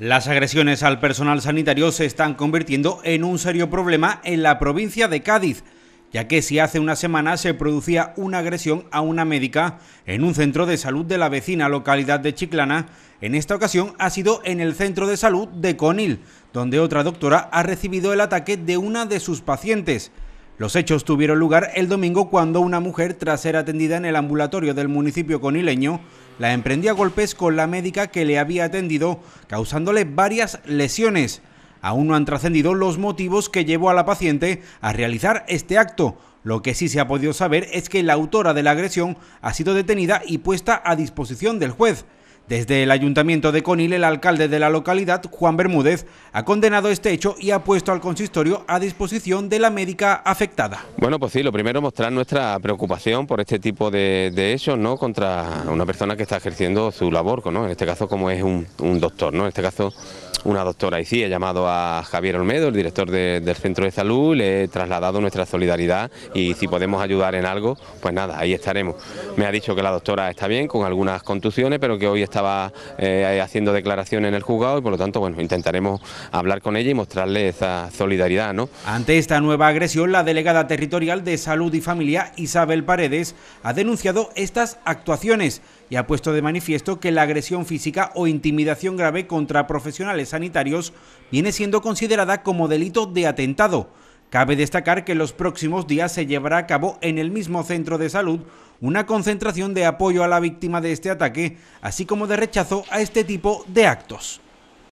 Las agresiones al personal sanitario se están convirtiendo en un serio problema en la provincia de Cádiz, ya que si hace una semana se producía una agresión a una médica en un centro de salud de la vecina localidad de Chiclana, en esta ocasión ha sido en el centro de salud de Conil, donde otra doctora ha recibido el ataque de una de sus pacientes. Los hechos tuvieron lugar el domingo cuando una mujer, tras ser atendida en el ambulatorio del municipio conileño, la emprendía a golpes con la médica que le había atendido, causándole varias lesiones. Aún no han trascendido los motivos que llevó a la paciente a realizar este acto. Lo que sí se ha podido saber es que la autora de la agresión ha sido detenida y puesta a disposición del juez. Desde el ayuntamiento de Conil, el alcalde de la localidad, Juan Bermúdez, ha condenado este hecho y ha puesto al consistorio a disposición de la médica afectada. Bueno, pues sí, lo primero mostrar nuestra preocupación por este tipo de, de hechos, ¿no? Contra una persona que está ejerciendo su labor, ¿no? En este caso como es un, un doctor, ¿no? En este caso una doctora sí, he llamado a Javier Olmedo, el director del centro de salud, le he trasladado nuestra solidaridad y si podemos ayudar en algo, pues nada, ahí estaremos. Me ha dicho que la doctora está bien, con algunas contusiones, pero que hoy estaba eh, haciendo declaración en el juzgado y por lo tanto, bueno, intentaremos hablar con ella y mostrarle esa solidaridad, ¿no? Ante esta nueva agresión, la delegada territorial de Salud y Familia, Isabel Paredes, ha denunciado estas actuaciones y ha puesto de manifiesto que la agresión física o intimidación grave contra profesionales sanitarios, viene siendo considerada como delito de atentado. Cabe destacar que en los próximos días se llevará a cabo en el mismo centro de salud una concentración de apoyo a la víctima de este ataque, así como de rechazo a este tipo de actos.